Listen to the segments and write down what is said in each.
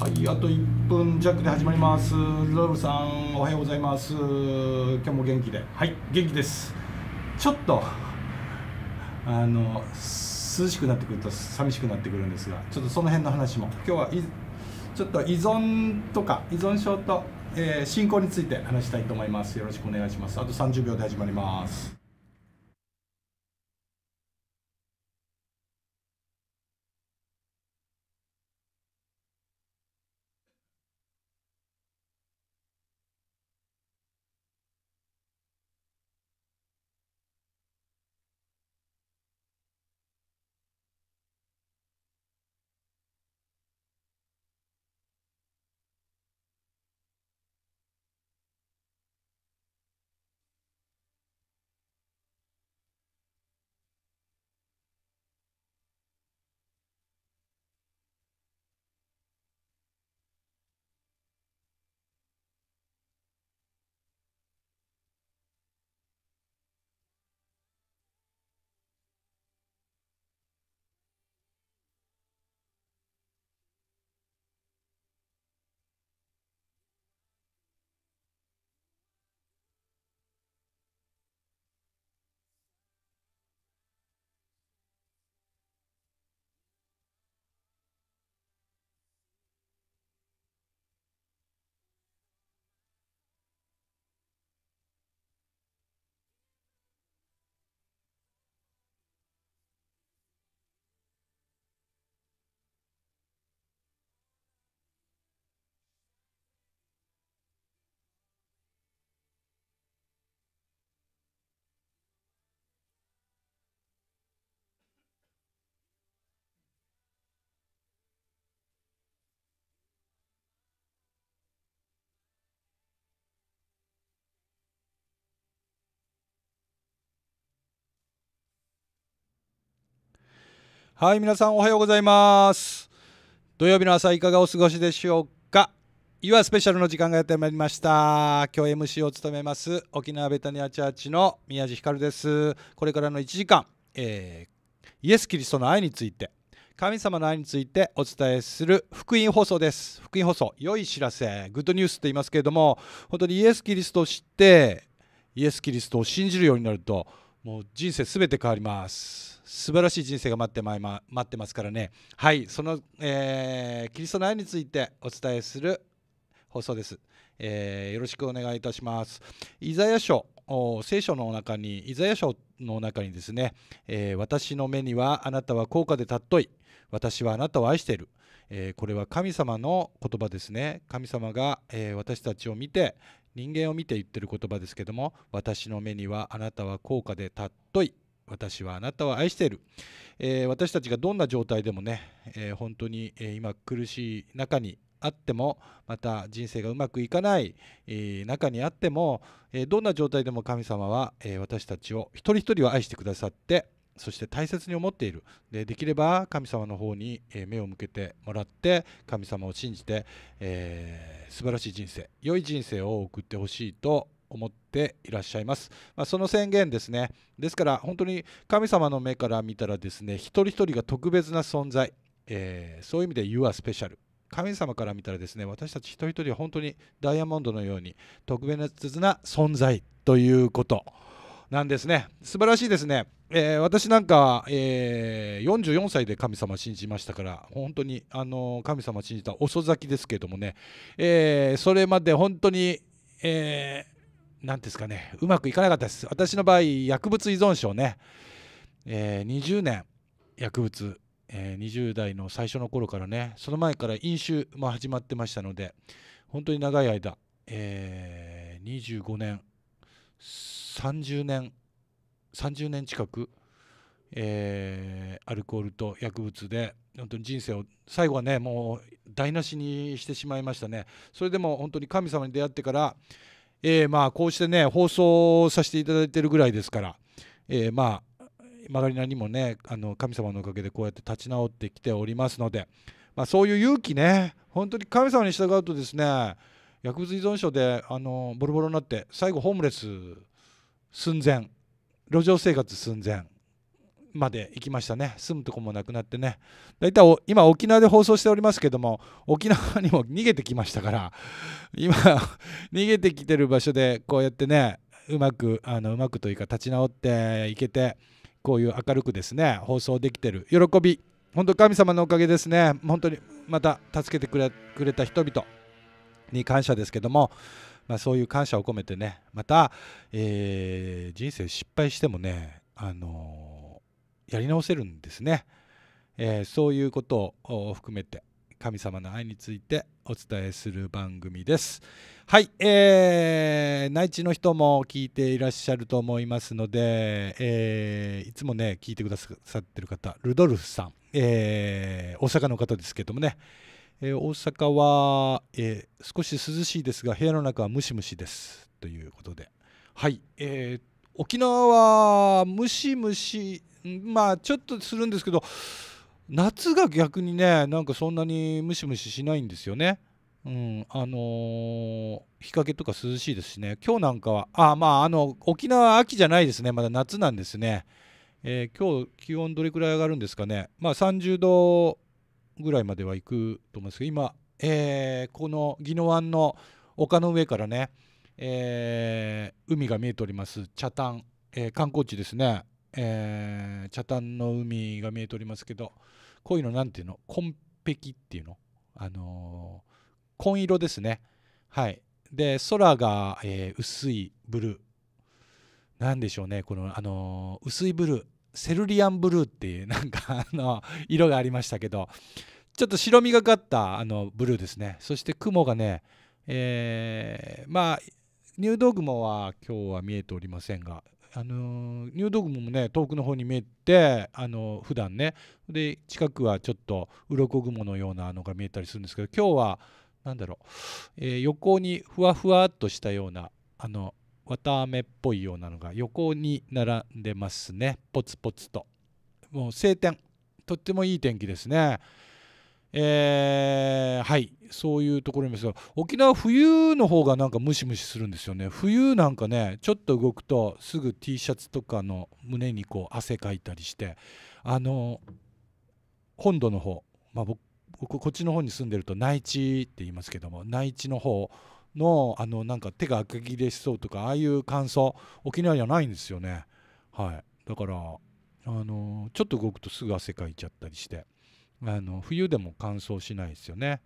はいあと1分弱で始まりますロールさんおはようございます今日も元気ではい元気ですちょっとあの涼しくなってくると寂しくなってくるんですがちょっとその辺の話も今日はちょっと依存とか依存症と、えー、進行について話したいと思いますよろしくお願いしますあと30秒で始まりますはい、皆さんおはようございます。土曜日の朝いかがお過ごしでしょうか。いわスペシャルの時間がやってまいりました。今日 MC を務めます沖縄ベタニアチャーチの宮地ひかるです。これからの1時間、えー、イエス・キリストの愛について、神様の愛についてお伝えする福音放送です。福音放送、良い知らせ、グッドニュースって言いますけれども、本当にイエス・キリストを知って、イエス・キリストを信じるようになると、もう人生すべて変わります素晴らしい人生が待ってまい、ま、待ってますからねはいその、えー、キリストの愛についてお伝えする放送です、えー、よろしくお願いいたしますイザヤ書聖書の中にイザヤ書の中にですね、えー、私の目にはあなたは高価で尊い私はあなたを愛している、えー、これは神様の言葉ですね神様が、えー、私たちを見て人間を見て言ってる言葉ですけども私の目にはあなたは高価で尊い私はあなたを愛している、えー、私たちがどんな状態でもね、えー、本当に、え今苦しい中にあってもまた人生がうまくいかない、え中にあっても、えどんな状態でも神様は、え私たちを一人一人を愛してくださってそして大切に思っているでできれば神様の方に目を向けてもらって神様を信じて、えー、素晴らしい人生良い人生を送ってほしいと思っていらっしゃいます、まあ、その宣言ですねですから本当に神様の目から見たらですね一人一人が特別な存在、えー、そういう意味で You are special 神様から見たらですね私たち一人一人は本当にダイヤモンドのように特別な存在ということなんですね素晴らしいですね、えー、私なんか、えー、44歳で神様信じましたから本当に、あのー、神様信じた遅咲きですけどもね、えー、それまで本当に、えー、ですかねうまくいかなかったです私の場合薬物依存症ね、えー、20年薬物、えー、20代の最初の頃からねその前から飲酒も始まってましたので本当に長い間、えー、25年30年30年近く、えー、アルコールと薬物で本当に人生を最後はねもう台無しにしてしまいましたねそれでも本当に神様に出会ってから、えー、まあこうしてね放送させていただいてるぐらいですから、えー、まあ曲がりなりにもねあの神様のおかげでこうやって立ち直ってきておりますので、まあ、そういう勇気ね本当に神様に従うとですね薬物依存症であのボロボロになって最後ホームレス寸前路上生活寸前まで行きましたね住むとこもなくなってね大体今沖縄で放送しておりますけども沖縄にも逃げてきましたから今 逃げてきてる場所でこうやってねうまくあのうまくというか立ち直っていけてこういう明るくですね放送できてる喜び本当神様のおかげですね本当にまた助けてくれた人々に感謝ですけども、まあ、そういう感謝を込めてねまた、えー、人生失敗してもね、あのー、やり直せるんですね、えー、そういうことを含めて神様の愛についてお伝えする番組ですはい、えー、内地の人も聞いていらっしゃると思いますので、えー、いつもね聞いてくださってる方ルドルフさん、えー、大阪の方ですけどもねえー、大阪は、えー、少し涼しいですが部屋の中はムシムシですということではい、えー、沖縄はムシムシまあちょっとするんですけど夏が逆にねなんかそんなにムシムシしないんですよね。うん、あのー、日陰とか涼しいですしね、今日なんかは、あまあ、あの沖縄は秋じゃないですね、まだ夏なんですね、えー、今日気温どれくらい上がるんですかね、まあ、30度ぐらいまでは行くと思いますけど今、えー、この宜野湾の丘の上からね、えー、海が見えております北谷、えー、観光地ですね、えー、茶炭の海が見えておりますけどこういうのなんていうの紺碧っていうのあのー、紺色ですねはいで空が、えー、薄いブルーなんでしょうねこの、あのー、薄いブルーセルリアンブルーっていうなんかあの色がありましたけどちょっと白みがかったあのブルーですねそして雲がね、えー、まあ入道雲は今日は見えておりませんがあの入道雲もね遠くの方に見えて、あの普段ねで近くはちょっと鱗雲のようなのが見えたりするんですけど今日は何だろう、えー、横にふわふわっとしたようなあの綿あめっぽいようなのが横に並んでますねポツポツともう晴天とってもいい天気ですねえー、はいそういうところですが沖縄冬の方がなんかムシムシするんですよね冬なんかねちょっと動くとすぐ T シャツとかの胸にこう汗かいたりしてあの本土の方、まあ、僕こっちの方に住んでると内地って言いますけども内地の方のあのなんか手が赤切れしそうとかああいう感想沖縄にはないんですよねはいだからあのちょっと動くとすぐ汗かいちゃったりしてあの冬でも乾燥しないですよね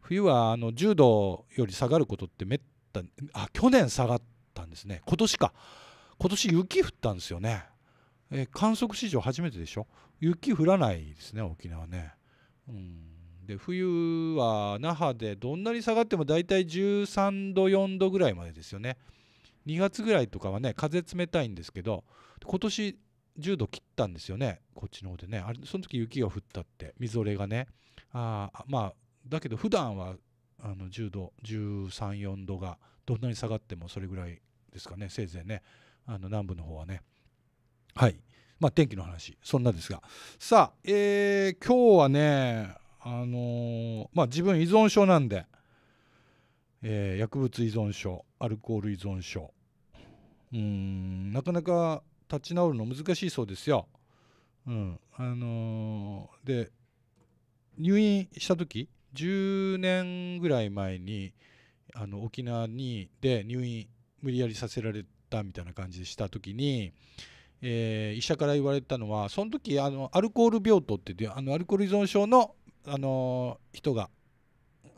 冬はあの10度より下がることってめったあ去年下がったんですね今年か今年雪降ったんですよね、え観測史上初めてでしょ雪降らないですね沖縄ねうんで冬は那覇でどんなに下がっても大体13度4度ぐらいまでですよね2月ぐらいとかはね風冷たいんですけど今年10度切ったんですよねこっちの方でねあれその時雪が降ったってみぞれがねあまあだけど普段はあの10度134度がどんなに下がってもそれぐらいですかねせいぜいねあの南部の方はねはいまあ天気の話そんなですがさあえー、今日はねあのまあ自分依存症なんで、えー、薬物依存症アルコール依存症うんなかなか立ち直るの難しいそうですよ。うんあのー、で入院した時10年ぐらい前にあの沖縄にで入院無理やりさせられたみたいな感じでした時に、えー、医者から言われたのはその時あのアルコール病棟ってあのアルコール依存症のあの人が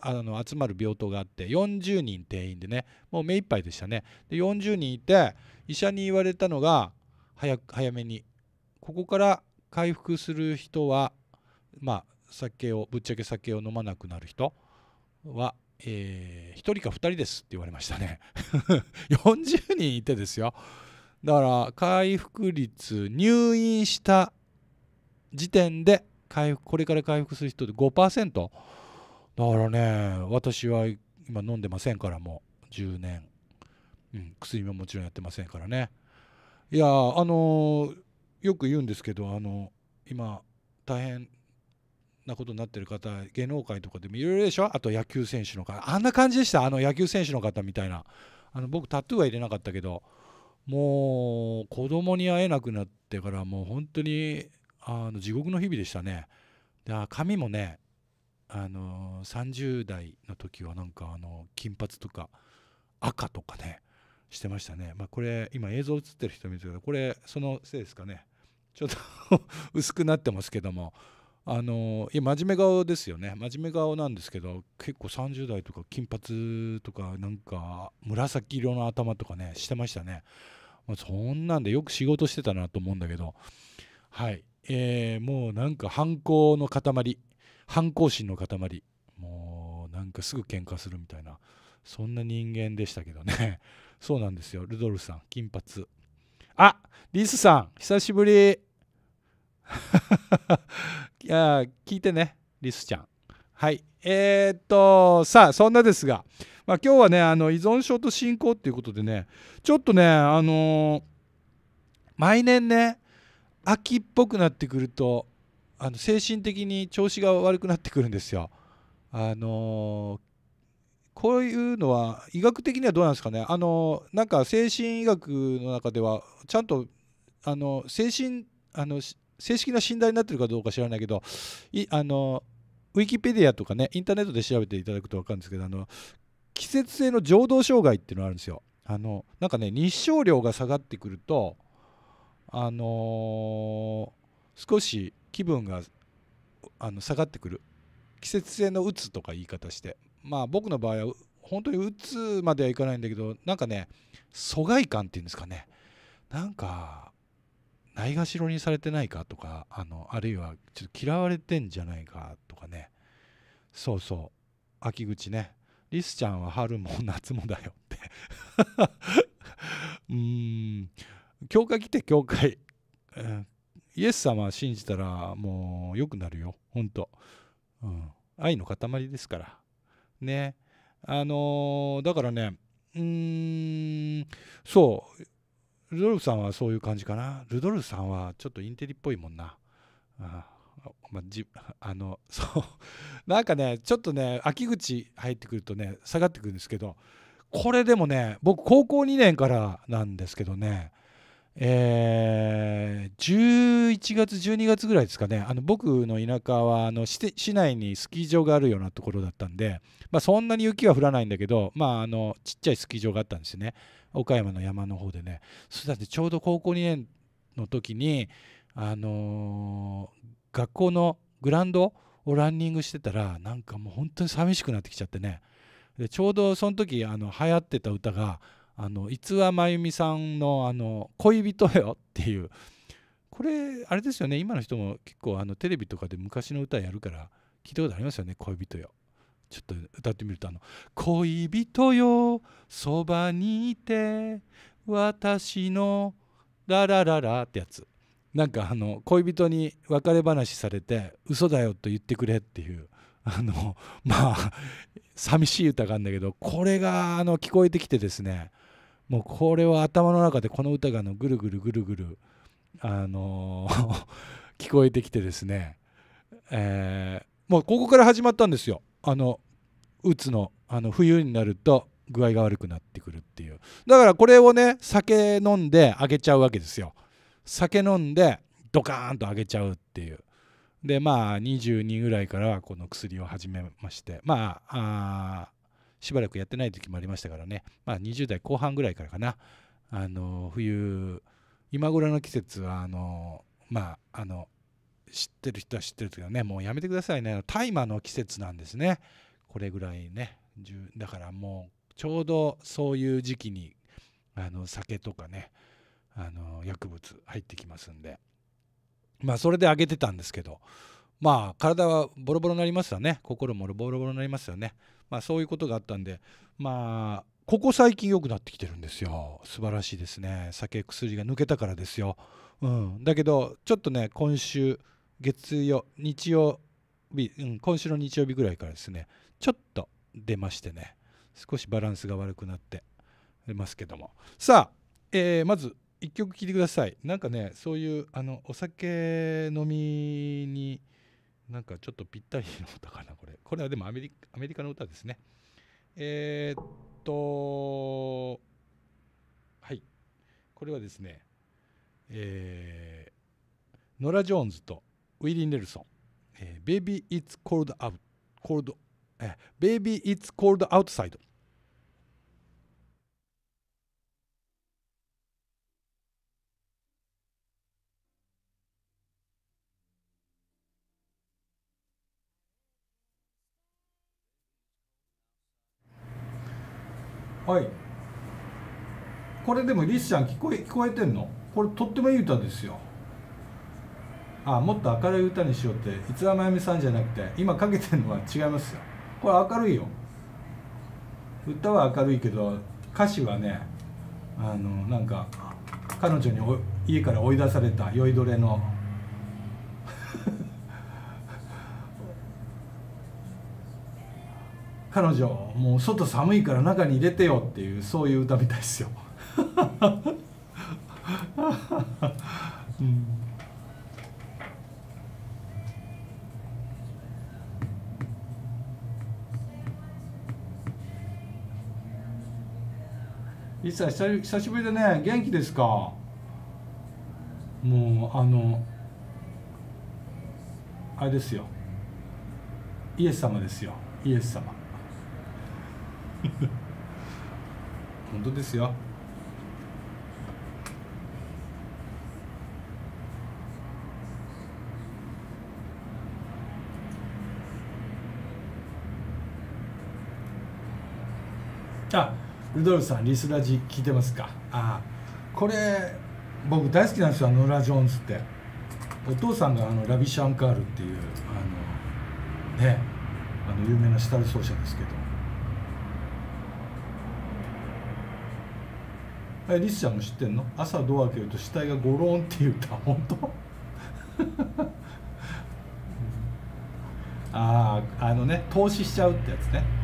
あの集まる病棟があって40人定員でねもう目いっぱいでしたねで40人いて医者に言われたのが早く早めにここから回復する人はまあ酒をぶっちゃけ酒を飲まなくなる人は、えー、1人か2人ですって言われましたね40 人いてですよだから回復率入院した時点で回復これから回復する人で5%だからね私は今飲んでませんからもう10年、うん、薬ももちろんやってませんからねいやあのー、よく言うんですけどあのー、今大変なことになってる方芸能界とかでもいろいろでしょあと野球選手の方あんな感じでしたあの野球選手の方みたいなあの僕タトゥーは入れなかったけどもう子供に会えなくなってからもう本当にあの地獄の日々でしたねで髪もねあの30代の時はなんかあの金髪とか赤とかねしてましたねまあこれ今映像映ってる人見てるけどこれそのせいですかねちょっと 薄くなってますけどもあのいや真面目顔ですよね真面目顔なんですけど結構30代とか金髪とかなんか紫色の頭とかねしてましたね、まあ、そんなんでよく仕事してたなと思うんだけどはいえー、もうなんか反抗の塊反抗心の塊もうなんかすぐ喧嘩するみたいなそんな人間でしたけどね そうなんですよルドルフさん金髪あリスさん久しぶりいや 聞いてねリスちゃんはいえー、っとさあそんなですが、まあ、今日はねあの依存症と進行っていうことでねちょっとねあのー、毎年ね秋っぽくなってくるとあの精神的に調子が悪くなってくるんですよ。あのこういうのは医学的にはどうなんですかねあのなんか精神医学の中ではちゃんとあの精神あの正式な診断になってるかどうか知らないけどいあのウィキペディアとかねインターネットで調べていただくと分かるんですけどあの季節性の情動障害っていうのがあるんですよ。あのなんかね日照量が下がってくるとあのー、少し気分があの下がってくる季節性のうつとか言い方してまあ僕の場合は本当にうつまではいかないんだけどなんかね疎外感っていうんですかねなんかないがしろにされてないかとかあのあるいはちょっと嫌われてんじゃないかとかねそうそう秋口ねリスちゃんは春も夏もだよってうーん教会来て教会、うん、イエス様信じたらもう良くなるよ本当、うん、愛の塊ですからねあのー、だからねうーんそうルドルフさんはそういう感じかなルドルフさんはちょっとインテリっぽいもんなあまあ、じ あのそうなんかねちょっとね秋口入ってくるとね下がってくるんですけどこれでもね僕高校2年からなんですけどねえー、11月、12月ぐらいですかね、あの僕の田舎はあの市内にスキー場があるようなところだったんで、まあ、そんなに雪は降らないんだけど、まあ、あのちっちゃいスキー場があったんですね、岡山の山の方でね。そしたちょうど高校2年の時に、あの学校のグラウンドをランニングしてたら、なんかもう本当に寂しくなってきちゃってね、でちょうどその時あの流行ってた歌が、あの逸話真由美さんのあの「恋人よ」っていうこれあれですよね今の人も結構あのテレビとかで昔の歌やるから聞いたことありますよね「恋人よ」ちょっと歌ってみるとあの「恋人よそばにいて私のララララ」ってやつなんかあの恋人に別れ話されて「嘘だよ」と言ってくれっていうあのまあ 寂しい歌があるんだけどこれがあの聞こえてきてですねもうこれは頭の中でこの歌がのぐるぐるぐるぐる、あのー、聞こえてきてですね、えー、もうここから始まったんですよあのうつのあの冬になると具合が悪くなってくるっていうだからこれをね酒飲んであげちゃうわけですよ酒飲んでドカーンとあげちゃうっていうでまあ22ぐらいからはこの薬を始めましてまあしばらくやってない時もありましたからね、まあ、20代後半ぐらいからかな、あの冬、今頃の季節はあの、まあ、あの知ってる人は知ってるけどね、もうやめてくださいね、大麻の季節なんですね、これぐらいね、だからもうちょうどそういう時期にあの酒とかね、あの薬物入ってきますんで、まあ、それであげてたんですけど、まあ、体はボロボロになりますよね、心もボロボロになりますよね。まあ、そういうことがあったんで、まあ、ここ最近良くなってきてるんですよ素晴らしいですね酒薬が抜けたからですよ、うん、だけどちょっとね今週月曜日曜日、うん、今週の日曜日ぐらいからですねちょっと出ましてね少しバランスが悪くなってますけどもさあ、えー、まず1曲聴いてくださいなんかねそういうあのお酒飲みになんかちょっとぴったりの歌かな、これ。これはでもアメリアメリカの歌ですね。えー、っと、はい。これはですね、えー、ノラ・ジョーンズとウィリー・ネルソン、えー、Baby It's Cold Out, Cold, えー、Baby It's Cold Outside はいこれでもリスちゃん聞こえ聞こえてんのこれとってもいい歌ですよあもっと明るい歌にしようっていつはまゆみさんじゃなくて今かけてるのは違いますよこれ明るいよ歌は明るいけど歌詞はねあのなんか彼女に家から追い出された酔いどれの彼女もう外寒いから中に入れてよっていうそういう歌みたいですよ、うん、い一切久しぶりでね元気ですかもうあのあれですよイエス様ですよイエス様 本当ですよあルドルフさんリスラジ聞いてますかあこれ僕大好きなんですよノラ・ジョーンズってお父さんがあのラビ・シャンカールっていうあのねあの有名なシタル奏者ですけどえリスちゃんも知ってんの朝ドア開けると死体がゴロンって言った本当 あああのね投資しちゃうってやつね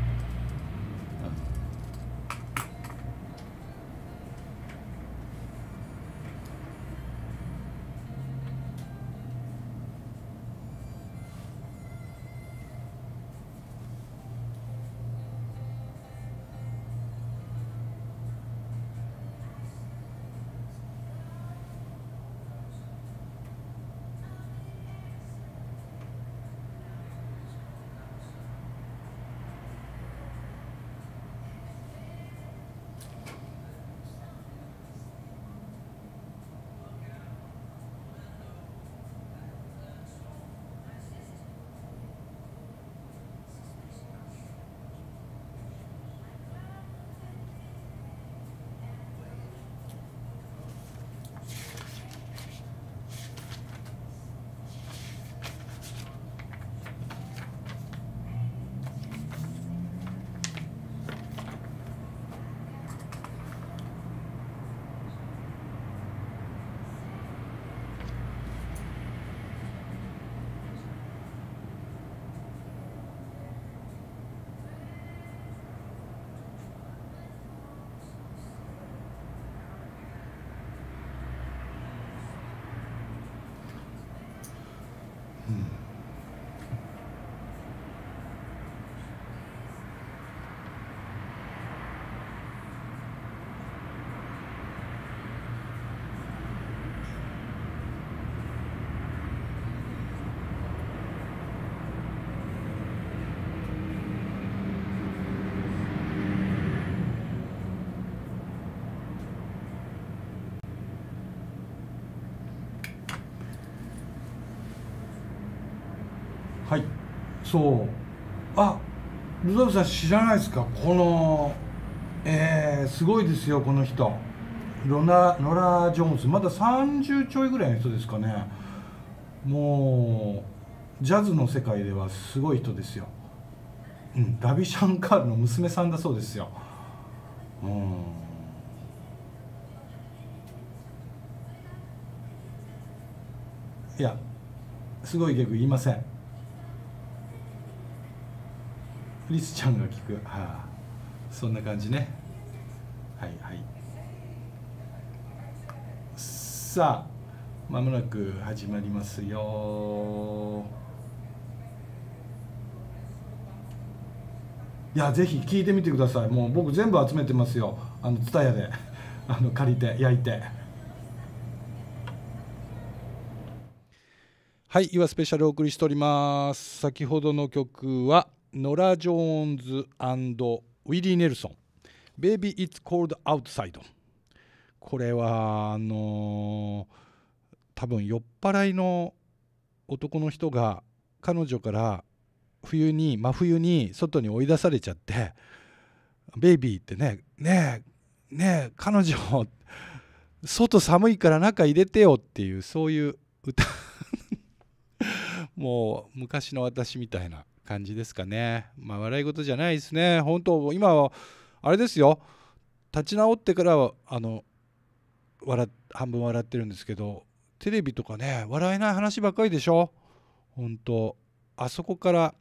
そうあルドルさん知らないですかこのえー、すごいですよこの人ロナノラ・ジョーンズまだ30ちょいぐらいの人ですかねもうジャズの世界ではすごい人ですよ、うん、ラビシャンカールの娘さんだそうですようんいやすごい曲言いませんクリスちゃんが聞くはあそんな感じねはいはいさあまもなく始まりますよいやぜひ聞いてみてくださいもう僕全部集めてますよあの蔦屋で あの借りて焼いてはい、今スペシャルお送りしております。先ほどの曲は、ノラ・ジョーンズウィリー・ネルソン「Baby It's Cold Outside」これはあのー、多分酔っ払いの男の人が彼女から冬に真冬に外に追い出されちゃって「ベイビー」ってね「ねえねえ彼女外寒いから中入れてよ」っていうそういう歌 もう昔の私みたいな感じですかね。まあ、笑い事じゃないですね。本当、今は、あれですよ。立ち直ってからは、あの、笑半分笑ってるんですけど、テレビとかね、笑えない話ばっかりでしょ。本当、あそこから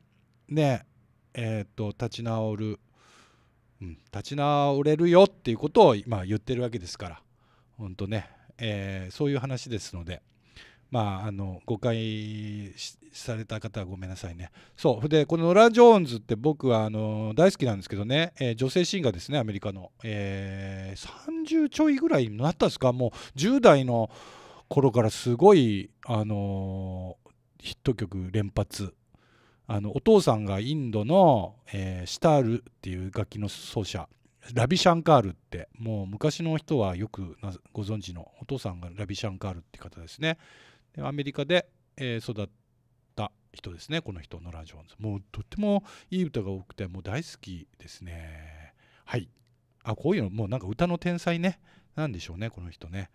ね、えっ、ー、と、立ち直る、うん、立ち直れるよっていうことを今言ってるわけですから、本当ね、えー、そういう話ですので。まあ、あの誤解しされた方はごめんなさいね。そう。で、このノラ・ジョーンズって僕はあの大好きなんですけどね、えー、女性シンガーですね、アメリカの。えー、30ちょいぐらいになったんですか、もう10代の頃からすごい、あのヒット曲連発。あのお父さんがインドの、えー、シタールっていう楽器の奏者ラビシャンカールってもう昔の人はよくご存知のお父さんがラビシャンカールって方ですねアメリカで、えー、育っ人ですねこの人ノラ・ジョーンズもうとってもいい歌が多くてもう大好きですねはいあこういうのもうなんか歌の天才ねなんでしょうねこの人ね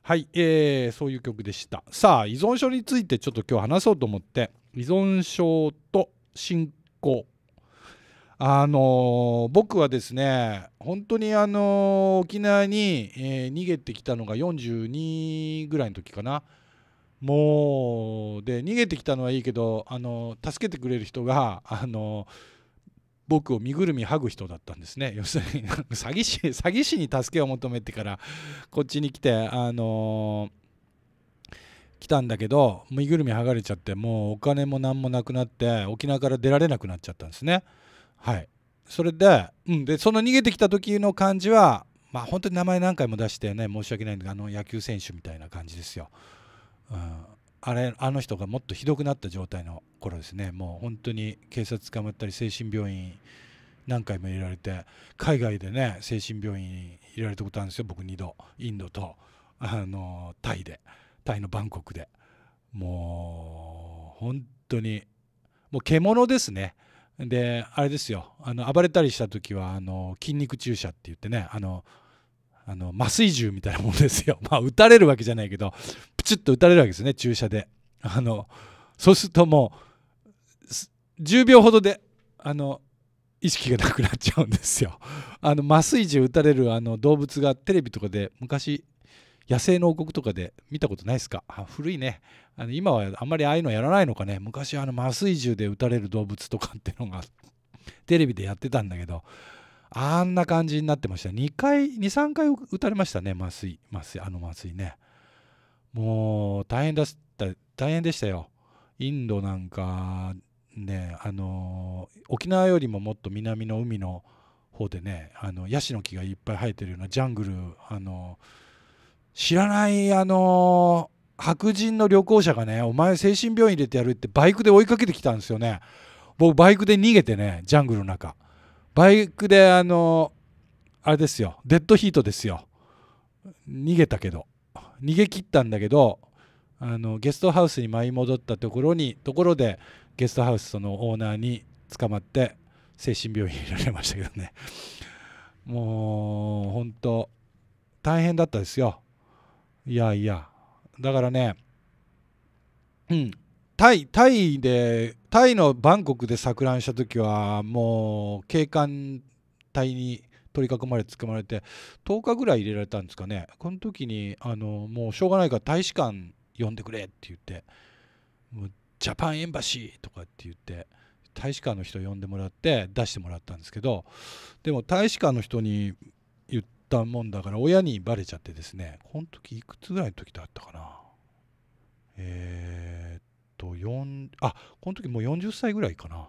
はい、えー、そういう曲でしたさあ依存症についてちょっと今日話そうと思って依存症と進行あのー、僕はですね本当にあのー、沖縄に、えー、逃げてきたのが42ぐらいの時かなもうで逃げてきたのはいいけどあの助けてくれる人があの僕を身ぐるみ剥ぐ人だったんですね要するに詐欺師詐欺師に助けを求めてからこっちに来てあの来たんだけど身ぐるみ剥がれちゃってもうお金も何もなくなって沖縄から出られなくなっちゃったんですねはいそれで,、うん、でその逃げてきた時の感じはまあ本当に名前何回も出してね申し訳ないんだけどあの野球選手みたいな感じですようん、あれあの人がもっとひどくなった状態の頃ですねもう本当に警察捕まったり精神病院何回も入れられて海外でね精神病院入れられたことあるんですよ僕2度インドとあのタイでタイのバンコクでもう本当にもう獣ですねであれですよあの暴れたりした時はあの筋肉注射って言ってねあのあの麻酔銃みたいなものですよ まあ撃たれるわけじゃないけどチュッと打たれるわけですね注射であのそうするともう10秒ほどであの意識がなくなっちゃうんですよあの麻酔銃打たれるあの動物がテレビとかで昔野生の王国とかで見たことないですかあ古いねあの今はあんまりああいうのやらないのかね昔あの麻酔銃で撃たれる動物とかってのがテレビでやってたんだけどあんな感じになってました2回23回打たれましたね麻酔麻酔あの麻酔ねもう大変だった大変でしたよインドなんかねあの沖縄よりももっと南の海の方でねあのヤシの木がいっぱい生えてるようなジャングルあの知らないあの白人の旅行者がねお前精神病院入れてやるってバイクで追いかけてきたんですよね僕バイクで逃げてねジャングルの中バイクであのあれですよデッドヒートですよ逃げたけど逃げ切ったんだけどあのゲストハウスに舞い戻ったところにところでゲストハウスそのオーナーに捕まって精神病院に入れられましたけどね もう本当大変だったですよいやいやだからねうんタイタイでタイのバンコクで錯乱した時はもう警官隊に取り囲まれて捕まれて10日ぐらい入れられたんですかねこの時にあのもうしょうがないから大使館呼んでくれって言ってジャパンエンバシーとかって言って大使館の人呼んでもらって出してもらったんですけどでも大使館の人に言ったもんだから親にバレちゃってですねこの時いくつぐらいの時だったかなえー、っと4あこの時もう40歳ぐらいかな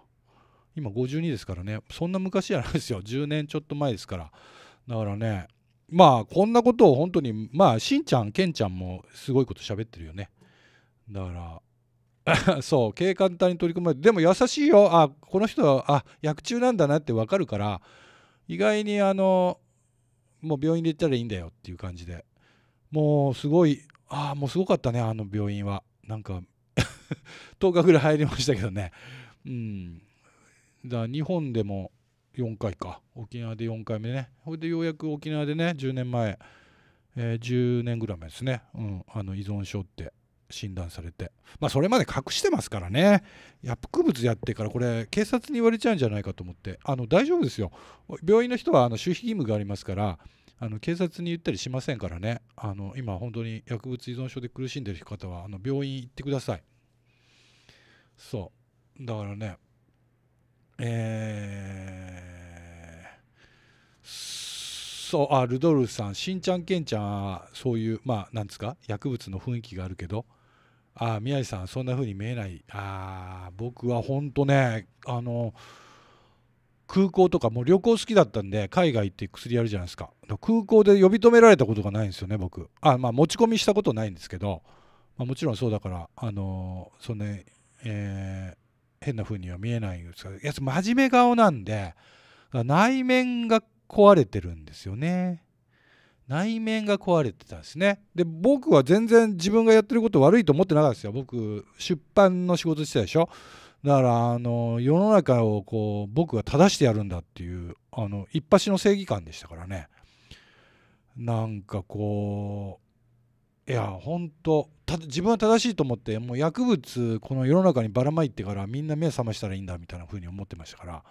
今52ですからねそんな昔じゃないですよ10年ちょっと前ですからだからねまあこんなことを本当にまあしんちゃんけんちゃんもすごいこと喋ってるよねだから そう警官隊に取り組まれてでも優しいよあこの人はあ薬中なんだなって分かるから意外にあのもう病院で行ったらいいんだよっていう感じでもうすごいああもうすごかったねあの病院はなんか10 日ぐらい入りましたけどねうんだ日本でも4回か沖縄で4回目ねそれでようやく沖縄でね10年前、えー、10年ぐらい前ですね、うん、あの依存症って診断されてまあそれまで隠してますからね薬物やってからこれ警察に言われちゃうんじゃないかと思ってあの大丈夫ですよ病院の人はあの守秘義務がありますからあの警察に言ったりしませんからねあの今本当に薬物依存症で苦しんでる方はあの病院行ってくださいそうだからねえー、そうあルドルフさんしんちゃんけんちゃんそういうまあなんですか薬物の雰囲気があるけどあ宮治さんそんな風に見えないあ僕は本当ねあの空港とかもう旅行好きだったんで海外行って薬やるじゃないですか空港で呼び止められたことがないんですよね僕あまあ持ち込みしたことないんですけど、まあ、もちろんそうだからあのそのねえー変な風には見えないんですがやつ真面目顔なんで内面が壊れてるんですよね内面が壊れてたんですねで僕は全然自分がやってること悪いと思ってなかったですよ僕出版の仕事してたでしょだからあの世の中をこう僕が正してやるんだっていうあの一発の正義感でしたからねなんかこういや本当た自分は正しいと思ってもう薬物この世の中にばらまいてからみんな目覚ましたらいいんだみたいなふうに思ってましたから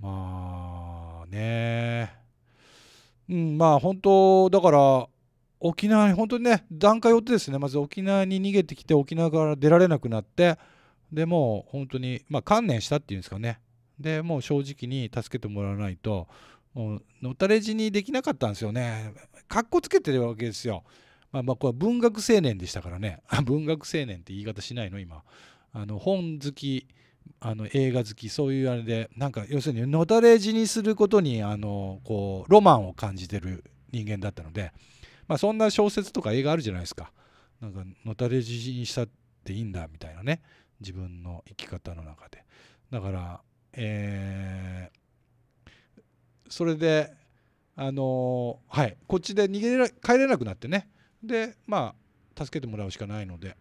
まあねうんまあ本当だから沖縄に本当にね段階を追ってですねまず沖縄に逃げてきて沖縄から出られなくなってでもう本当にまあ観念したっていうんですかねでもう正直に助けてもらわないともうのたれ死にできなかったんですよねかっこつけてるわけですよまあ、まあこれ文学青年でしたからね文学青年って言い方しないの今あの本好きあの映画好きそういうあれでなんか要するにのたれ死にすることにあのこうロマンを感じてる人間だったので、まあ、そんな小説とか映画あるじゃないですかなんかのたれ死にしたっていいんだみたいなね自分の生き方の中でだから、えー、それであのはいこっちで逃げら帰れなくなってねでまあ助けてもらうしかないので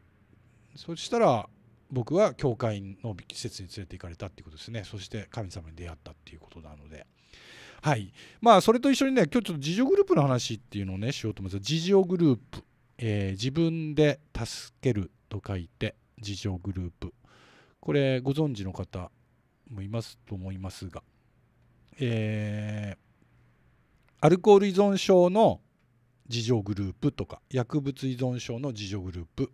そしたら僕は教会の施設に連れて行かれたっていうことですねそして神様に出会ったっていうことなのではいまあそれと一緒にね今日ちょっと自助グループの話っていうのをねしようと思います自助グループ、えー、自分で助けると書いて自助グループこれご存知の方もいますと思いますがえー、アルコール依存症の自助グループとか薬物依存症の自助グループ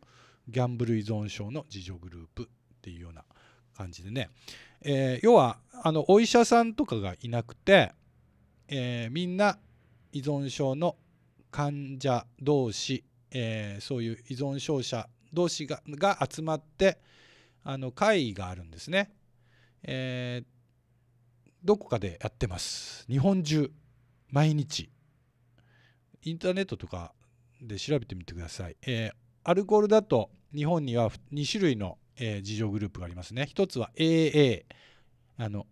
ギャンブル依存症の自助グループっていうような感じでね、えー、要はあのお医者さんとかがいなくて、えー、みんな依存症の患者同士、えー、そういう依存症者同士がが集まってあの会議があるんですね、えどこかでやってます日本中毎日インターネットとかで調べてみてください。えー、アルコールだと日本には2種類の、えー、事情グループがありますね。1つは AA、あの、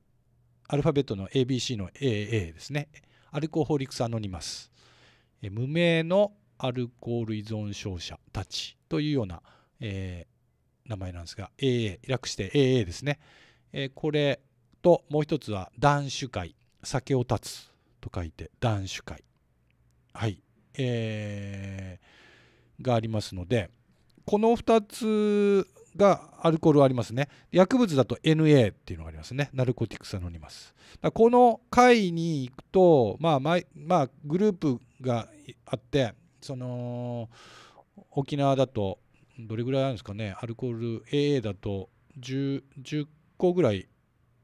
アルファベットの ABC の AA ですね。アルコホリクス・アノニマス。え無名のアルコール依存症者たちというような、えー、名前なんですが、AA、略して AA ですね。えー、これともう一つは、断酒会、酒を断つと書いて、断酒会。はいえー、がありますのでこの2つがアルコールありますね薬物だと NA っていうのがありますねナルコティクスアノニマスだこの回に行くと、まあまあ、グループがあってその沖縄だとどれぐらいあるんですかねアルコール AA だと 10, 10個ぐらい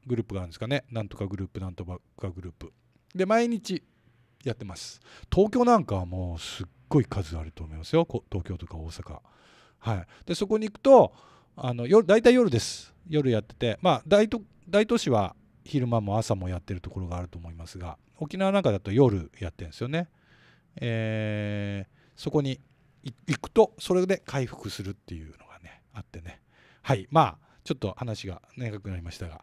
グループがあるんですかねなんとかグループなんとかグループで毎日やってます東京なんかはもうすっごい数あると思いますよ東京とか大阪はいでそこに行くとあの夜大体夜です夜やっててまあ大都大都市は昼間も朝もやってるところがあると思いますが沖縄なんかだと夜やってるんですよねえー、そこに行くとそれで回復するっていうのがねあってねはいまあちょっと話が長くなりましたが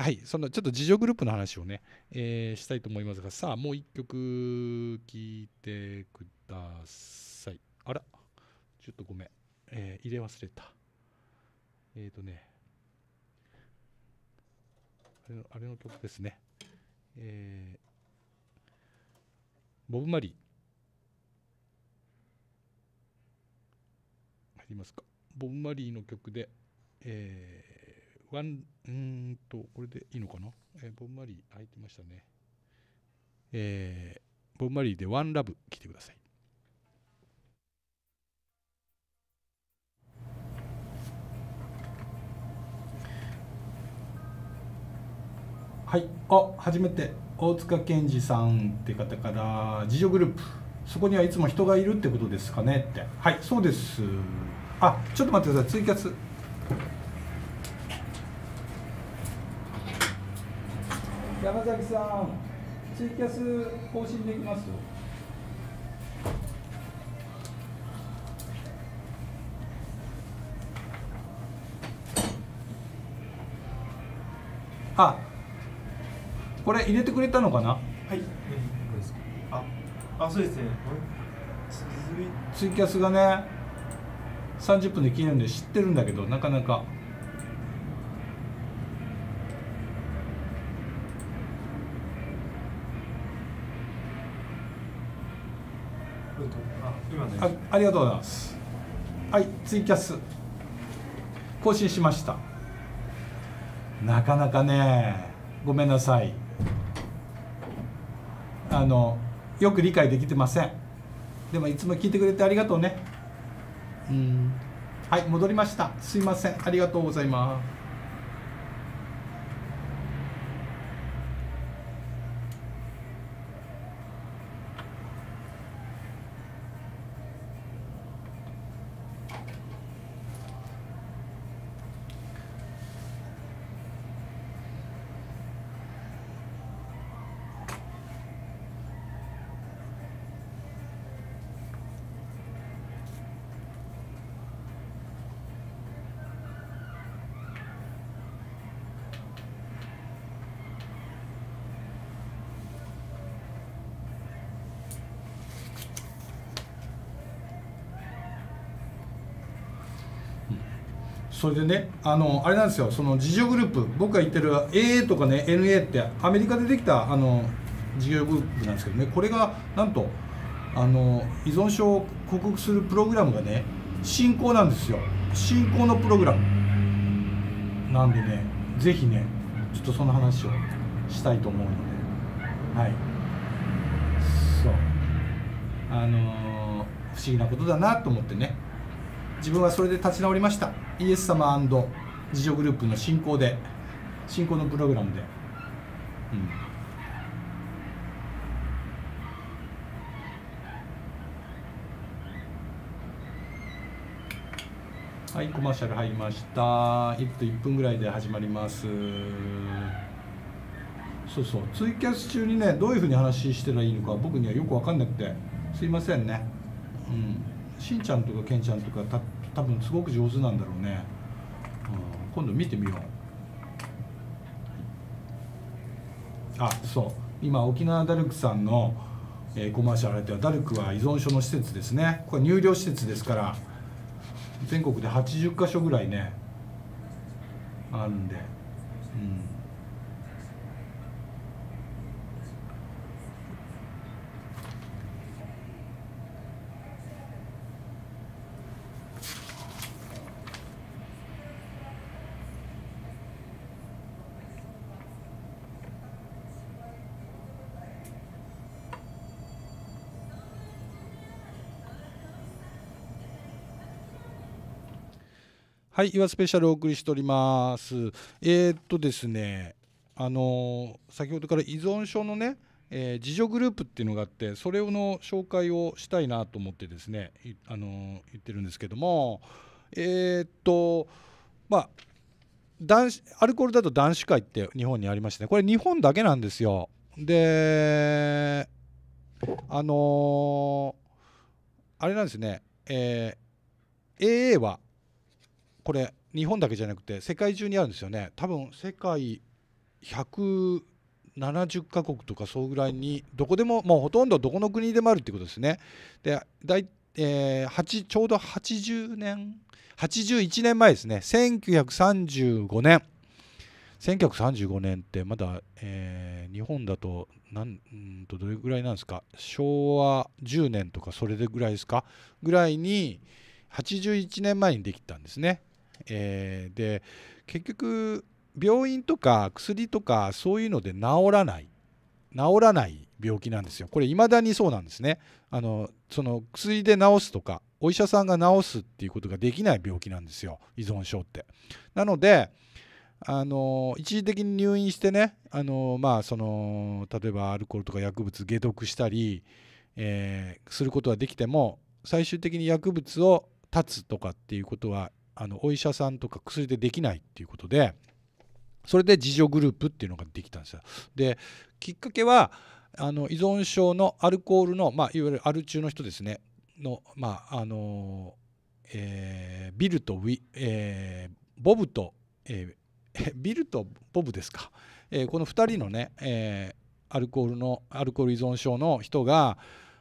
はい、そなちょっと自助グループの話をね、えー、したいと思いますが、さあ、もう一曲聴いてください。あら、ちょっとごめん、えー、入れ忘れた。えっ、ー、とねあれの、あれの曲ですね。えー、ボブ・マリー。入りますか。ボブ・マリーの曲で、えーワン、うんと、これでいいのかなえー、ボンマリー、入ってましたね。えー、ボンマリーでワンラブ、来てください。はい、あ、初めて大塚健二さんって方から自助グループそこにはいつも人がいるってことですかねってはいそうですあちょっと待ってください追加山崎さん、ツイキャス更新できますあこれ入れてくれたのかなはい、ああそうですねツイキャスがね30分で切れるんで知ってるんだけどなかなか。ありがとうございますはいツイキャス更新しましたなかなかねごめんなさいあのよく理解できてませんでもいつも聞いてくれてありがとうねうんはい戻りましたすいませんありがとうございますそれでねあのあれなんですよその事業グループ僕が言ってる AA とかね NA ってアメリカでできたあの事業グループなんですけどねこれがなんとあの依存症を克服するプログラムがね進行なんですよ進行のプログラムなんでねぜひねちょっとその話をしたいと思うのではいそうあのー、不思議なことだなと思ってね自分はそれで立ち直りましたイエス様自助グループの進行で進行のプログラムで、うん、はいコマーシャル入りました1分1分ぐらいで始まりますそうそうツイキャス中にねどういうふうに話したらいいのか僕にはよく分かんなくてすいませんねうんしんちゃんとかけんちゃんとかた多分すごく上手なんだろうね、うん、今度見てみよう、あそう今沖縄ダルクさんの、えー、コマーシャルではダルクは依存症の施設ですねこれ入寮施設ですから全国で80か所ぐらいねあるんでうんはい、岩スペシャルお送りしております。えー、っとですね、あのー、先ほどから依存症のね、えー、自助グループっていうのがあって、それの紹介をしたいなと思ってですね、あのー、言ってるんですけども、えっと、まあ、男子アルコールだと男子会って日本にありましてねこれ日本だけなんですよであのー、あれなんですねえー、AA はこれ日本だけじゃなくて世界中にあるんですよね多分世界170カ国とかそうぐらいにどこでももうほとんどどこの国でもあるってことですねで大えー、ちょうど80年81年前ですね1935年1935年ってまだ、えー、日本だとなんんとどれぐらいなんですか昭和10年とかそれでぐらいですかぐらいに81年前にできたんですねえー、で結局病院とか薬とかそういうので治らない治らない病気なんですよこれ未だにそうなんですねあのその薬で治すとかお医者さんが治すっていうことができない病気なんですよ依存症ってなのであの一時的に入院してねあの、まあ、その例えばアルコールとか薬物解毒したり、えー、することはできても最終的に薬物を断つとかっていうことはあのお医者さんとか薬でできないっていうことでそれで自助グループっていうのができたんですよ。できっかけはあの依存症のアルコールの、まあ、いわゆるアル中の人ですねの、まああのえー、ビルとウィ、えー、ボブと、えー、ビルとボブですか、えー、この2人のね、えー、アルコールのアルコール依存症の人が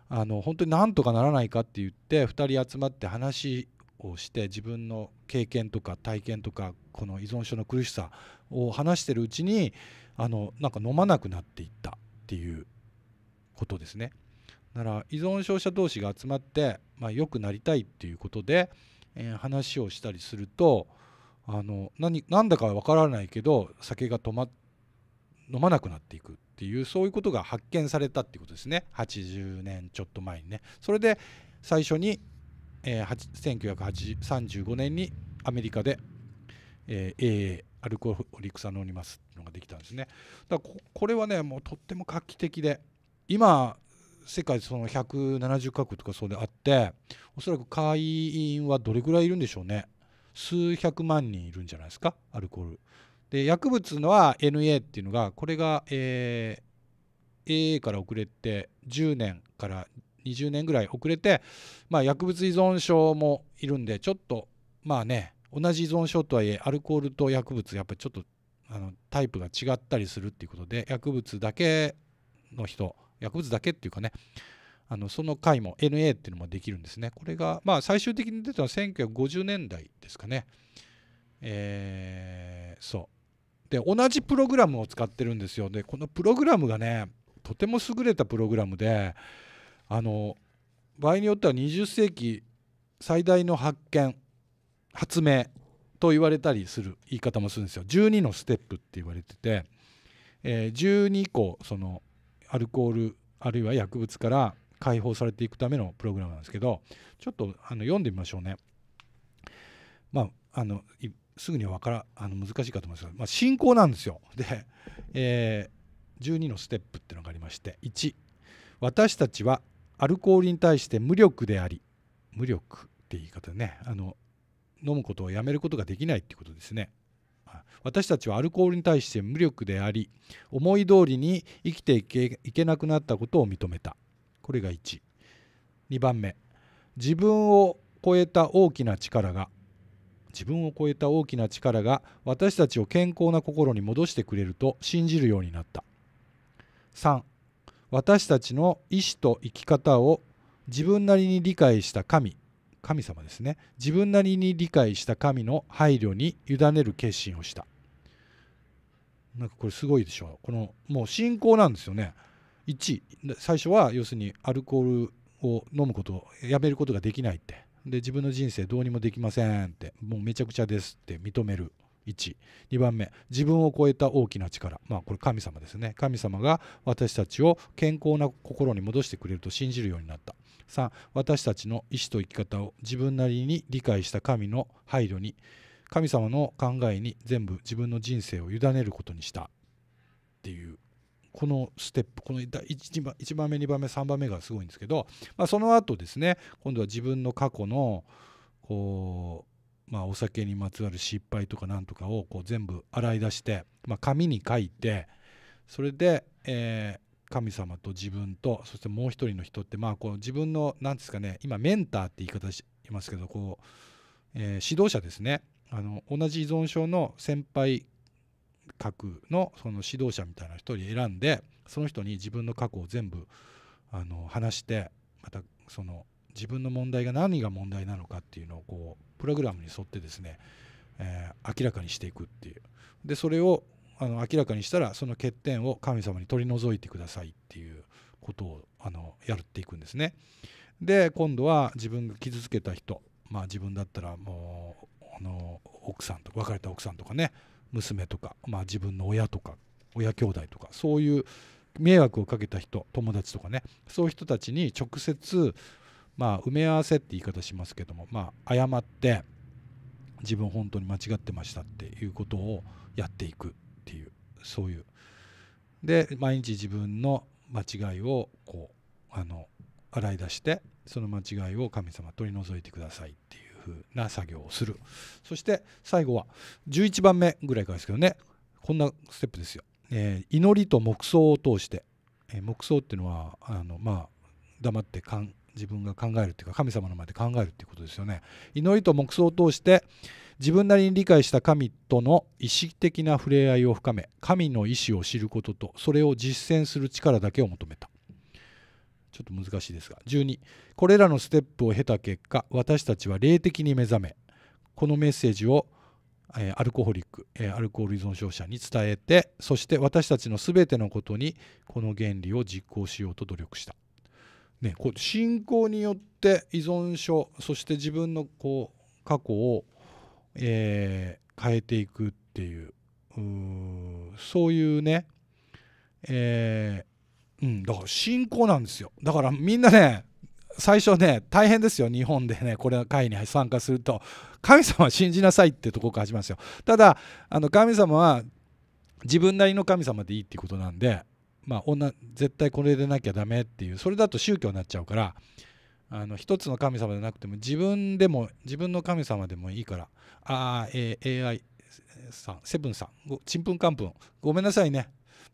あの本当になんとかならないかって言って2人集まって話をして自分の経験とか体験とかこの依存症の苦しさを話してるうちにあのなんか飲まなくなっていったっていうことですね。だから依存症者同士が集まって、まあ、良くなりたいっていうことで、えー、話をしたりするとあの何何だかわからないけど酒が止ま飲まなくなっていくっていうそういうことが発見されたっていうことですね80年ちょっと前にね。それで最初にえー、1935年にアメリカで、えー、AA アルコーリクサノニマスっていうのができたんですねだからこれはねもうとっても画期的で今世界その170カ国とかそうであっておそらく会員はどれぐらいいるんでしょうね数百万人いるんじゃないですかアルコールで薬物のは NA っていうのがこれが、えー、AA から遅れて10年から20年ぐらい遅れて、まあ、薬物依存症もいるんでちょっとまあね同じ依存症とはいえアルコールと薬物やっぱりちょっとあのタイプが違ったりするっていうことで薬物だけの人薬物だけっていうかねあのその回も NA っていうのもできるんですねこれがまあ最終的に出たのは1950年代ですかねえー、そうで同じプログラムを使ってるんですよでこのプログラムがねとても優れたプログラムであの場合によっては20世紀最大の発見発明と言われたりする言い方もするんですよ12のステップって言われてて、えー、12個そのアルコールあるいは薬物から解放されていくためのプログラムなんですけどちょっとあの読んでみましょうね。まあ、あのすぐには分からあの難しいかと思いますが、まあ、進行なんですよ。で、えー、12のステップっていうのがありまして1私たちはアルコールに対して無力であり無力って言い方ねあの飲むことをやめることができないってことですね私たちはアルコールに対して無力であり思い通りに生きていけいけなくなったことを認めたこれが12番目自分を超えた大きな力が自分を超えた大きな力が私たちを健康な心に戻してくれると信じるようになった3私たちの意志と生き方を自分なりに理解した神神様ですね自分なりに理解した神の配慮に委ねる決心をしたなんかこれすごいでしょうこのもう信仰なんですよね1最初は要するにアルコールを飲むことをやめることができないってで自分の人生どうにもできませんってもうめちゃくちゃですって認める12番目自分を超えた大きな力まあこれ神様ですね神様が私たちを健康な心に戻してくれると信じるようになった3私たちの意思と生き方を自分なりに理解した神の配慮に神様の考えに全部自分の人生を委ねることにしたっていうこのステップこの 1, 番1番目2番目3番目がすごいんですけど、まあ、その後ですね今度は自分の過去のこうまあ、お酒にまつわる失敗とかなんとかをこう全部洗い出して、まあ、紙に書いてそれで、えー、神様と自分とそしてもう一人の人って、まあ、こう自分の何ですかね今メンターって言い方しますけどこう、えー、指導者ですねあの同じ依存症の先輩格のその指導者みたいな人に選んでその人に自分の過去を全部あの話してまたその自分の問題が何が問題なのかっていうのをこうプログラムに沿ってですね、えー、明らかにしていくっていうでそれをあの明らかにしたらその欠点を神様に取り除いてくださいっていうことをあのやっていくんですねで今度は自分が傷つけた人まあ自分だったらもうあの奥さんと別れた奥さんとかね娘とか、まあ、自分の親とか親兄弟とかそういう迷惑をかけた人友達とかねそういう人たちに直接まあ、埋め合わせって言い方しますけども、まあ、って自分本当に間違ってましたっていうことをやっていくっていうそういうで毎日自分の間違いをこうあの洗い出してその間違いを神様取り除いてくださいっていう風な作業をするそして最後は11番目ぐらいからですけどねこんなステップですよ、えー、祈りと黙想を通して、えー、黙想っていうのはあのまあ黙って考自分が考えるっていうか神様の前で考えるっていうことですよね祈りと黙想を通して自分なりに理解した神との意識的な触れ合いを深め神の意思を知ることとそれを実践する力だけを求めたちょっと難しいですが12これらのステップを経た結果私たちは霊的に目覚めこのメッセージをえアルコホリック、えアルコール依存症者に伝えてそして私たちの全てのことにこの原理を実行しようと努力したね、こう信仰によって依存症そして自分のこう過去を、えー、変えていくっていうそういうね、えー、うん、だから信仰なんですよだからみんなね最初ね大変ですよ日本でねこれ会に参加すると神様は信じなさいってとこから始まるんですよただあの神様は自分なりの神様でいいっていうことなんでまあ、女絶対これでなきゃダメっていうそれだと宗教になっちゃうからあの一つの神様じゃなくても自分でも自分の神様でもいいからああ、えー、AI さんセブンさんちんぷんかんぷんごめんなさいね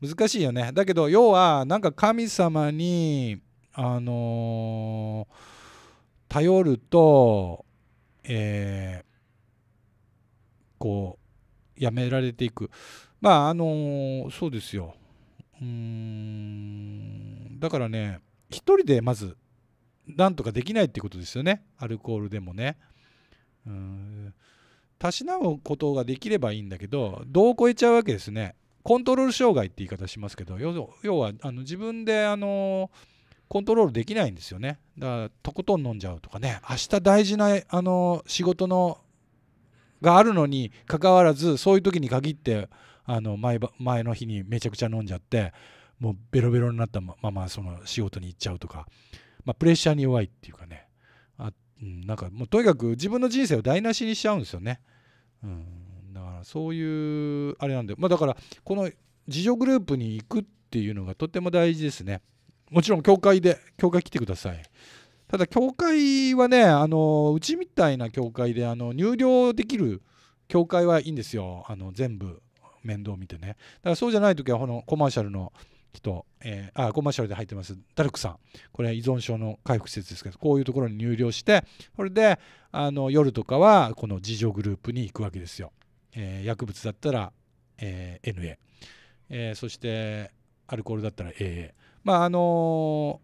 難しいよねだけど要はなんか神様にあのー、頼るとえー、こうやめられていくまああのー、そうですようんだからね1人でまずなんとかできないってことですよねアルコールでもねうんたしなむことができればいいんだけど度を超えちゃうわけですねコントロール障害って言い方しますけど要はあの自分であのコントロールできないんですよねだからとことん飲んじゃうとかね明日大事なあの仕事のがあるのにかかわらずそういう時に限ってあの前前の日にめちゃくちゃ飲んじゃってもうベロベロになったままその仕事に行っちゃうとか、まあ、プレッシャーに弱いっていうかねあ、うん、なんかもうとにかく自分の人生を台無しにしちゃうんですよね。うん、だからそういうあれなんで、まあ、だからこの自助グループに行くっていうのがとても大事ですね。もちろん教会で教会来てください。ただ教会はねあのうちみたいな教会であの入寮できる教会はいいんですよあの全部面倒見てねだからそうじゃない時はこのコマーシャルの人、えー、あコマーシャルで入ってますダルクさんこれ依存症の回復施設ですけどこういうところに入寮してそれであの夜とかはこの自助グループに行くわけですよ、えー、薬物だったら、えー、NA、えー、そしてアルコールだったら AA まああの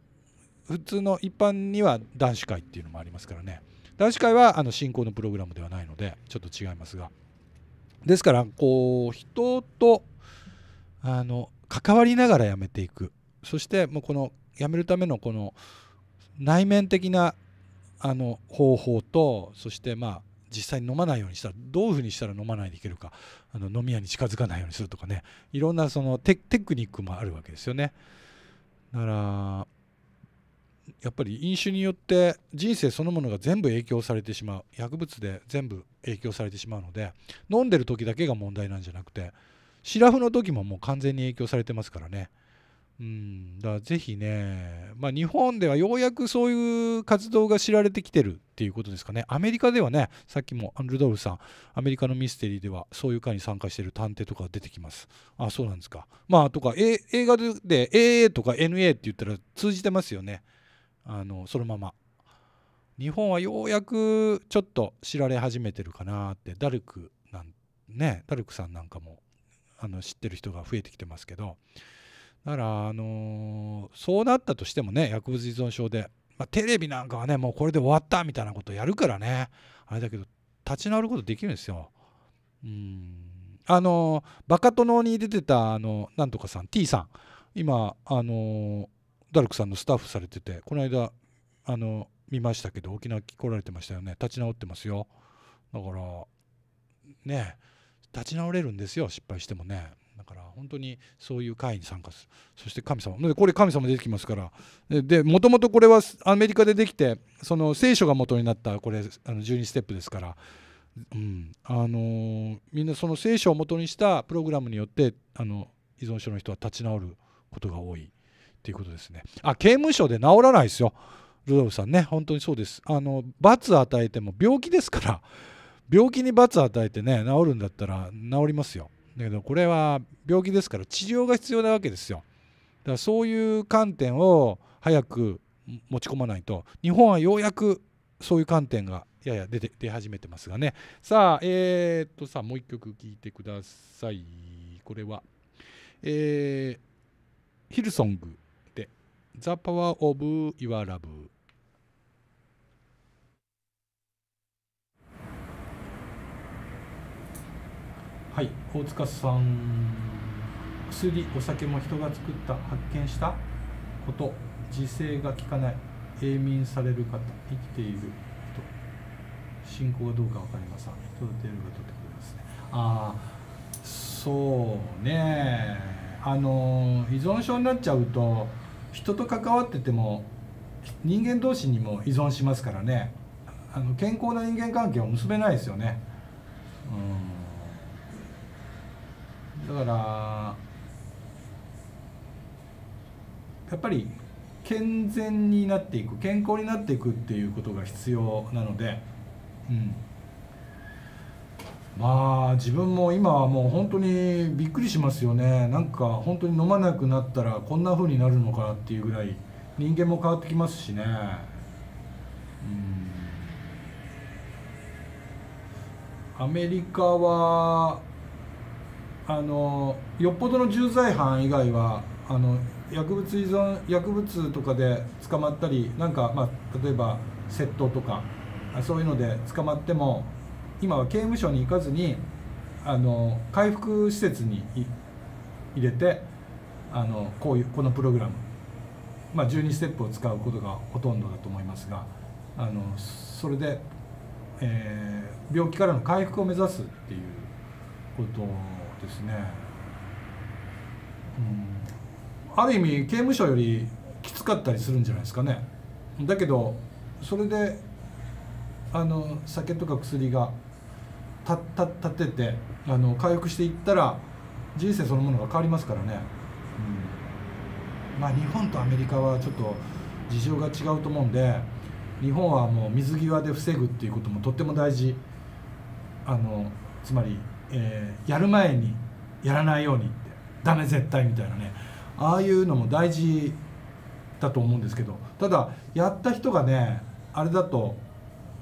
ー、普通の一般には男子会っていうのもありますからね男子会はあの進行のプログラムではないのでちょっと違いますが。ですからこう人とあの関わりながらやめていくそしてもうこのやめるためのこの内面的なあの方法とそしてまあ実際に飲まないようにしたらどういうふうにしたら飲まないでいけるかあの飲み屋に近づかないようにするとかねいろんなそのテクニックもあるわけですよね。だからやっぱり飲酒によって人生そのものが全部影響されてしまう薬物で全部影響されてしまうので飲んでる時だけが問題なんじゃなくてシラフの時ももう完全に影響されてますからねうんだからぜひね、まあ、日本ではようやくそういう活動が知られてきてるっていうことですかねアメリカではねさっきもアンルドールさんアメリカのミステリーではそういう会に参加してる探偵とか出てきますあそうなんですかまあとか、A、映画で AA とか NA って言ったら通じてますよねあのそのまま日本はようやくちょっと知られ始めてるかなってダルクなんねダルクさんなんかもあの知ってる人が増えてきてますけどだからあのそうなったとしてもね薬物依存症で、まあ、テレビなんかはねもうこれで終わったみたいなことやるからねあれだけど立ち直ることできるんですよ。うんあのバカ殿に出てたあのなんとかさん T さん今あのダルクさんのスタッフされててこの間あの見ましたけど沖縄来られてましたよね立ち直ってますよだからね立ち直れるんですよ失敗してもねだから本当にそういう会に参加するそして神様でこれ神様出てきますからでもともとこれはアメリカでできてその聖書が元になったこれあの12ステップですから、うんあのみんなその聖書を元にしたプログラムによってあの依存症の人は立ち直ることが多い。っていうことですね。あ、刑務所で治らないですよ。ルドルフさんね、本当にそうです。あの、罰与えても病気ですから、病気に罰与えてね、治るんだったら治りますよ。だけど、これは病気ですから治療が必要なわけですよ。だからそういう観点を早く持ち込まないと、日本はようやくそういう観点がやや出て出始めてますがね。さあ、えー、っとさ、もう一曲聴いてください。これは。えー、ヒルソング The Power of Your Love はい大塚さん薬お酒も人が作った発見したこと自制が効かない永眠される方生きている人信仰がどうか分かりません人出がとってことですねああそうねあの依存症になっちゃうと人と関わってても人間同士にも依存しますからねあの健康な人間関係を結べないですよね、うん、だからやっぱり健全になっていく健康になっていくっていうことが必要なので、うん、まあ自分も今はもう本当にびっくりしますよねなんか本当に飲まなくなったらこんな風になるのかなっていうぐらい人間も変わってきますしねアメリカはあのよっぽどの重罪犯以外はあの薬物依存薬物とかで捕まったりなんか、まあ、例えば窃盗とかそういうので捕まっても今は刑務所に行かずにあの回復施設に入れてあのこういうこのプログラム、まあ、12ステップを使うことがほとんどだと思いますがあのそれで、えー、病気からの回復を目指すっていうことですね。うん、ある意味刑務所よりきつかったりするんじゃないですかね。だけどそれであの酒とか薬がたた立ててあの回復していったら人生そのものが変わりますからね、うん、まあ日本とアメリカはちょっと事情が違うと思うんで日本はもう水際で防ぐっていうこともとっても大事あのつまり、えー、やる前にやらないようにってダメ絶対みたいなねああいうのも大事だと思うんですけどただやった人がねあれだと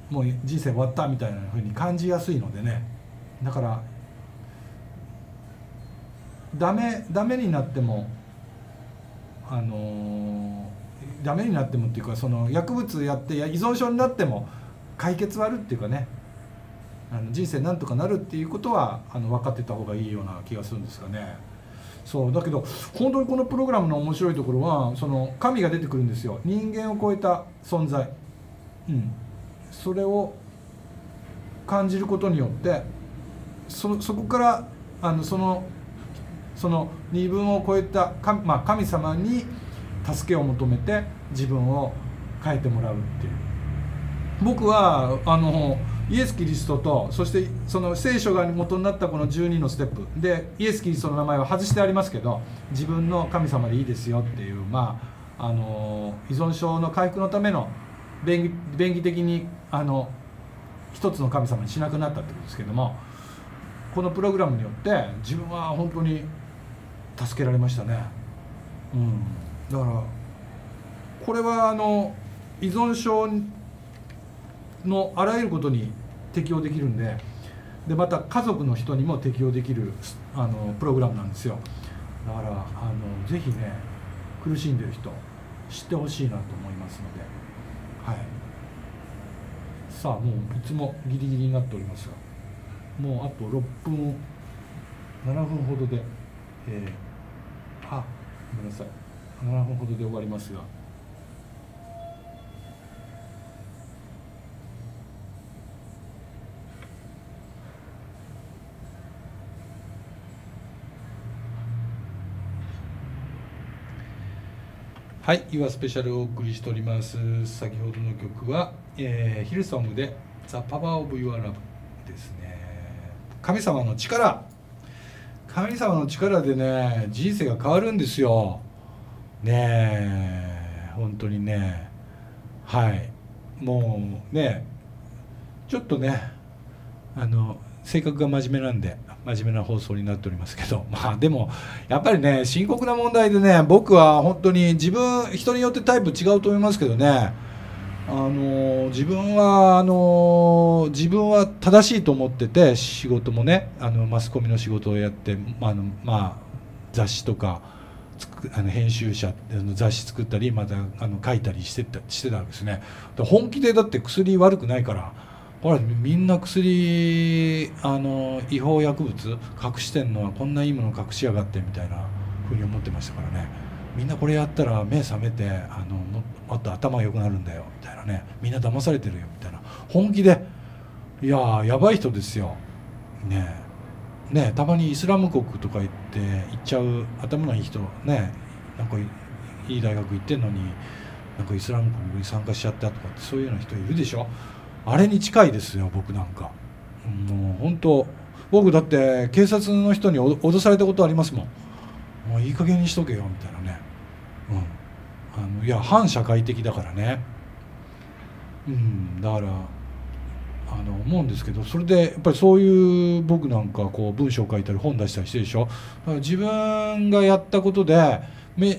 もう人生終わったみたいなふうに感じやすいのでねだからダメダメになってもあのダメになってもっていうかその薬物やって依存症になっても解決はあるっていうかねあの人生なんとかなるっていうことはあの分かってた方がいいような気がするんですがねそうだけど本当にこのプログラムの面白いところはその神が出てくるんですよ人間を超えた存在うんそれを感じることによってそそこからあのそのその二分を超えた神,、まあ、神様に助けを求めて自分を変えてもらうっていう僕はあのイエス・キリストとそしてその聖書が元になったこの12のステップでイエス・キリストの名前は外してありますけど自分の神様でいいですよっていうまああの依存症の回復のための便宜的にあの一つの神様にしなくなったってことですけどもこのプログラムによって自分は本当に助けられましたね、うん、だからこれはあの依存症のあらゆることに適応できるんででまた家族の人にも適応できるあのプログラムなんですよだからあのぜひね苦しんでる人知ってほしいなと思いますのではい。さあもういつもギリギリになっておりますがもうあと6分7分ほどで、えー、あごめんなさい7分ほどで終わりますがはい、岩スペシャルをお送りしております。先ほどの曲はえー、ヒルソングで「ザ・パワー・オブ・ユア・ラブ」ですね神様の力神様の力でね人生が変わるんですよねえ本当にねはいもうねちょっとねあの性格が真面目なんで真面目な放送になっておりますけど まあでもやっぱりね深刻な問題でね僕は本当に自分人によってタイプ違うと思いますけどねあの自分はあの自分は正しいと思ってて仕事もねあのマスコミの仕事をやってあの、まあ、雑誌とかあの編集者の雑誌作ったりまたあの書いたりしてたしてたわけですね本気でだって薬悪くないからほらみんな薬あの違法薬物隠してんのはこんないいもの隠しやがってみたいなふうに思ってましたからねみんなこれやったら目覚めてあのもっと頭良くなるんだよねみんな騙されてるよみたいな本気でいややばい人ですよねねたまにイスラム国とか行って行っちゃう頭のいい人ねなんかいい大学行ってんのになんかイスラム国に参加しちゃったとかってそういうような人いるでしょあれに近いですよ僕なんかもう本当僕だって警察の人に脅されたことありますもんもういい加減にしとけよみたいなねうんあのいや反社会的だからねうん、だからあの思うんですけどそれでやっぱりそういう僕なんかこう文章書いたり本出したりしてるでしょだから自分がやったことで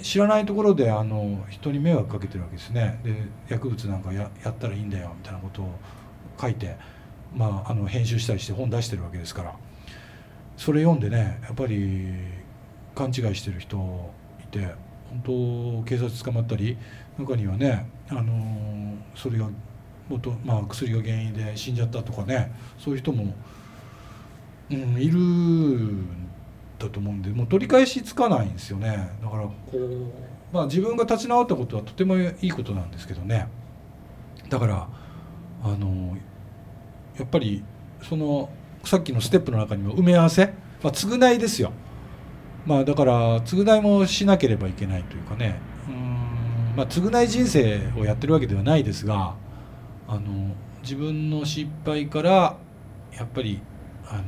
知らないところであの人に迷惑かけてるわけですねで薬物なんかやったらいいんだよみたいなことを書いて、まあ、あの編集したりして本出してるわけですからそれ読んでねやっぱり勘違いしてる人いて本当警察捕まったり中にはね、あのそれがもっと、まあ、薬が原因で死んじゃったとかねそういう人も、うん、いるんだと思うんでもう取り返しつかないんですよねだからこう、まあ、自分が立ち直ったことはとてもいいことなんですけどねだからあのやっぱりそのさっきのステップの中にも埋め合わせ、まあ、償いですよ、まあ、だから償いもしなければいけないというかねうん、まあ、償い人生をやってるわけではないですが。あの自分の失敗からやっぱりあの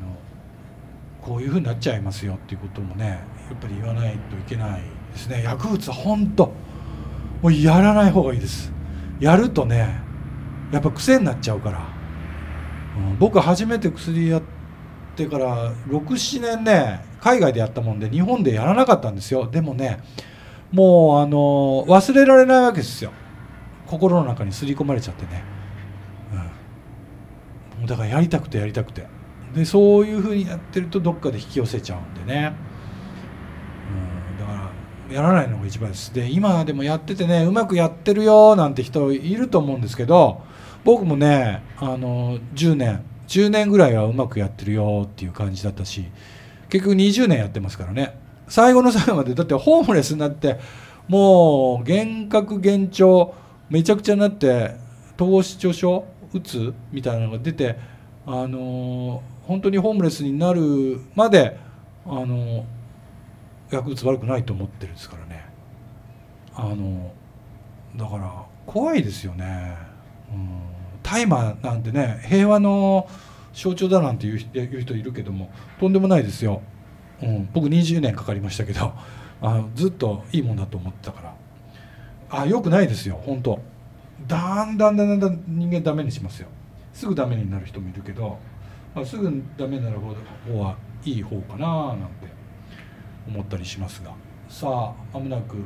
こういうふうになっちゃいますよっていうこともねやっぱり言わないといけないですね薬物は本当もうやらない方がいいですやるとねやっぱ癖になっちゃうから、うん、僕初めて薬やってから67年ね海外でやったもんで日本でやらなかったんですよでもねもうあの忘れられないわけですよ心の中に刷り込まれちゃってねだからやりたくてやりたくてでそういうふうにやってるとどっかで引き寄せちゃうんでね、うん、だからやらないのが一番ですで今でもやっててねうまくやってるよなんて人いると思うんですけど僕もねあの10年10年ぐらいはうまくやってるよっていう感じだったし結局20年やってますからね最後の最後までだってホームレスになってもう幻覚幻聴めちゃくちゃになって投資著調打つみたいなのが出て、あの本当にホームレスになるまで、あの薬物悪くないと思ってるんですからね。あのだから怖いですよね。大、う、麻、ん、なんてね平和の象徴だなんて言う人いるけどもとんでもないですよ、うん、僕20年かかりましたけどあのずっといいもんだと思ってたからあ良くないですよ本当だんだんだんだんだん人間ダメにしますよすぐダメになる人もいるけど、まあ、すぐダメになる方はいい方かななんて思ったりしますがさあまもなく、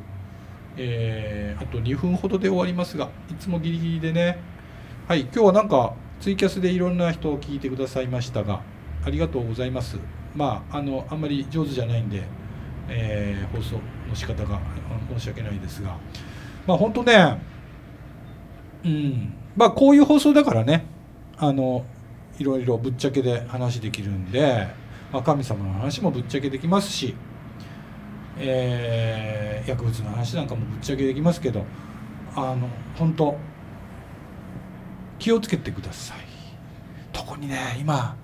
えー、あと2分ほどで終わりますがいつもギリギリでねはい今日はなんかツイキャスでいろんな人を聞いてくださいましたがありがとうございますまああのあんまり上手じゃないんで、えー、放送の仕方が申し訳ないですがまあ本当ねうんまあ、こういう放送だからねあのいろいろぶっちゃけで話できるんで、まあ、神様の話もぶっちゃけできますし、えー、薬物の話なんかもぶっちゃけできますけどあの本当気をつけてください。特にね今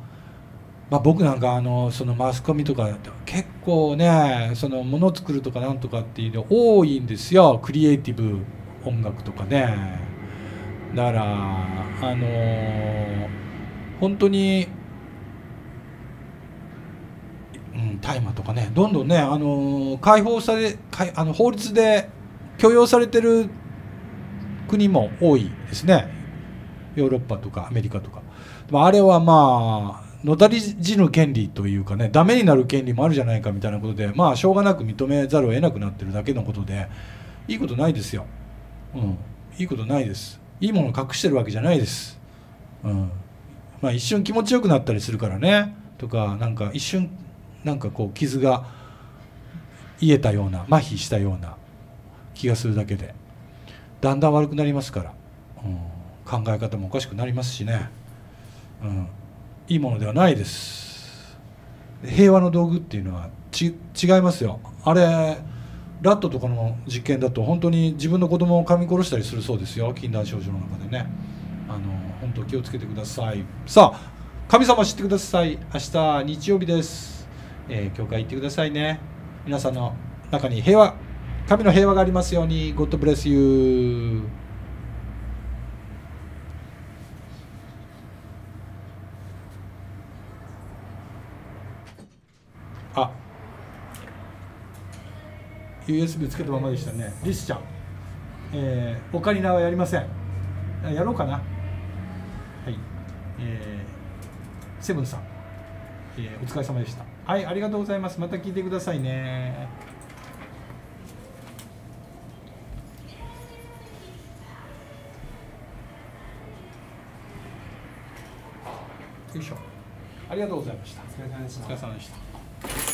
まあ、僕なんかあのそのマスコミとか結構ねそのもの作るとかなんとかっていうの多いんですよクリエイティブ音楽とかねだからあのー、本当に大麻、とかねどんどんね、あのー、解放されいあの法律で許容されてる国も多いですねヨーロッパとかアメリカとかあれはまあのだりじぬ権利というかねダメになる権利もあるじゃないかみたいなことでまあしょうがなく認めざるを得なくなってるだけのことでいいことないですよ、うん、いいことないですいいもの隠してるわけじゃないです、うんまあ、一瞬気持ちよくなったりするからねとかなんか一瞬なんかこう傷が癒えたような麻痺したような気がするだけでだんだん悪くなりますから、うん、考え方もおかしくなりますしね、うん、いいものではないです平和の道具っていうのは違いますよあれラットとかの実験だと本当に自分の子供を噛み殺したりするそうですよ禁断症状の中でねあの本当気をつけてくださいさあ神様知ってください明日日曜日です、えー、教会行ってくださいね皆さんの中に平和神の平和がありますようにゴッド b レスユー USB つけたままでしたねリスちゃん、えー、オカリナはやりませんやろうかなはいえー、セブンさん、えー、お疲れ様でしたはいありがとうございますまた聞いてくださいねよいしょありがとうございましたお疲れ様でした